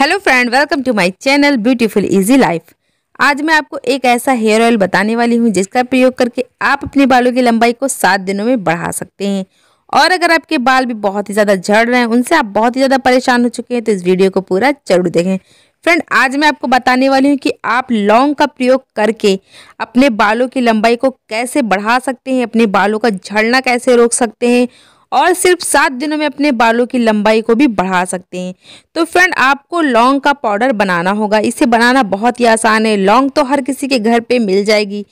hello friend welcome to my channel beautiful easy life आज मैं आपको एक ऐसा हेयर ऑयल बताने वाली हूँ जिसका प्रयोग करके आप अपने बालों की लंबाई को सात दिनों में बढ़ा सकते हैं और अगर आपके बाल भी बहुत ही ज़्यादा झड़ रहे हैं उनसे आप बहुत ही ज़्यादा परेशान हो चुके हैं तो इस वीडियो को पूरा जरूर देखें फ्रेंड आज मैं आपको बताने वाली हूँ कि आप लौंग का प्रयोग करके अपने बालों की लंबाई को कैसे बढ़ा सकते हैं अपने बालों का झड़ना कैसे रोक सकते हैं और सिर्फ सात दिनों में अपने बालों की लंबाई को भी बढ़ा सकते हैं तो फ्रेंड आपको लौंग का पाउडर बनाना होगा इसे बनाना बहुत ही आसान है लौंग तो हर किसी के घर पे मिल जाएगी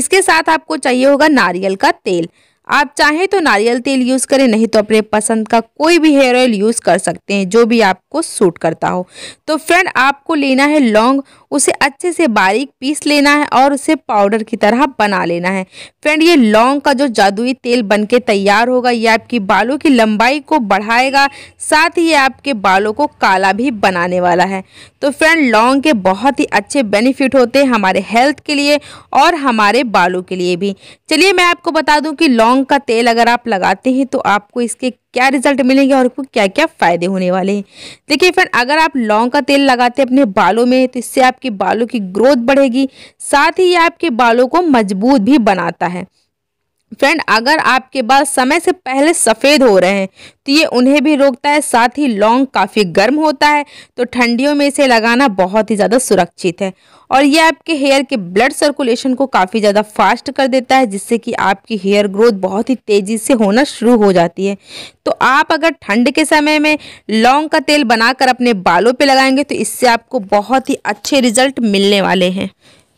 इसके साथ आपको चाहिए होगा नारियल का तेल आप चाहें तो नारियल तेल यूज़ करें नहीं तो अपने पसंद का कोई भी हेयर ऑयल यूज़ कर सकते हैं जो भी आपको सूट करता हो तो फ्रेंड आपको लेना है लौंग उसे अच्छे से बारीक पीस लेना है और उसे पाउडर की तरह बना लेना है फ्रेंड ये लौंग का जो जादुई तेल बन के तैयार होगा ये आपकी बालों की लंबाई को बढ़ाएगा साथ ही ये आपके बालों को काला भी बनाने वाला है तो फ्रेंड लौंग के बहुत ही अच्छे बेनिफिट होते हैं हमारे हेल्थ के लिए और हमारे बालों के लिए भी चलिए मैं आपको बता दूं कि लौंग का तेल अगर आप लगाते हैं तो आपको इसके क्या रिजल्ट मिलेंगे और आपको क्या क्या फ़ायदे होने वाले हैं देखिए फ्रेंड अगर आप लौंग का तेल लगाते हैं अपने बालों में तो इससे आपके बालों की ग्रोथ बढ़ेगी साथ ही ये आपके बालों को मजबूत भी बनाता है फ्रेंड अगर आपके बाल समय से पहले सफ़ेद हो रहे हैं तो ये उन्हें भी रोकता है साथ ही लौंग काफ़ी गर्म होता है तो ठंडियों में इसे लगाना बहुत ही ज़्यादा सुरक्षित है और ये आपके हेयर के ब्लड सर्कुलेशन को काफ़ी ज़्यादा फास्ट कर देता है जिससे कि आपकी हेयर ग्रोथ बहुत ही तेज़ी से होना शुरू हो जाती है तो आप अगर ठंड के समय में लौंग का तेल बनाकर अपने बालों पर लगाएंगे तो इससे आपको बहुत ही अच्छे रिजल्ट मिलने वाले हैं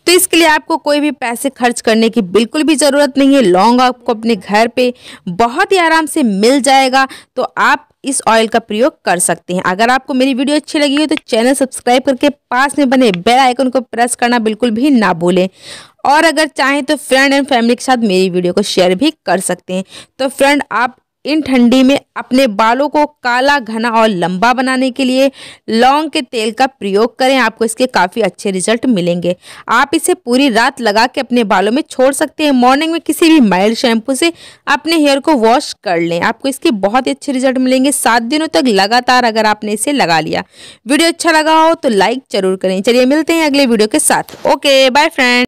तो इसके लिए आपको कोई भी पैसे खर्च करने की बिल्कुल भी ज़रूरत नहीं है लौंग आपको अपने घर पे बहुत ही आराम से मिल जाएगा तो आप इस ऑयल का प्रयोग कर सकते हैं अगर आपको मेरी वीडियो अच्छी लगी हो तो चैनल सब्सक्राइब करके पास में बने बेल आइकन को प्रेस करना बिल्कुल भी ना भूलें और अगर चाहें तो फ्रेंड एंड फैमिली के साथ मेरी वीडियो को शेयर भी कर सकते हैं तो फ्रेंड आप इन ठंडी में अपने बालों को काला घना और लंबा बनाने के लिए लौंग के तेल का प्रयोग करें आपको इसके काफ़ी अच्छे रिजल्ट मिलेंगे आप इसे पूरी रात लगा के अपने बालों में छोड़ सकते हैं मॉर्निंग में किसी भी माइल्ड शैम्पू से अपने हेयर को वॉश कर लें आपको इसके बहुत ही अच्छे रिजल्ट मिलेंगे सात दिनों तक लगातार अगर आपने इसे लगा लिया वीडियो अच्छा लगा हो तो लाइक जरूर करें चलिए मिलते हैं अगले वीडियो के साथ ओके बाय फ्रेंड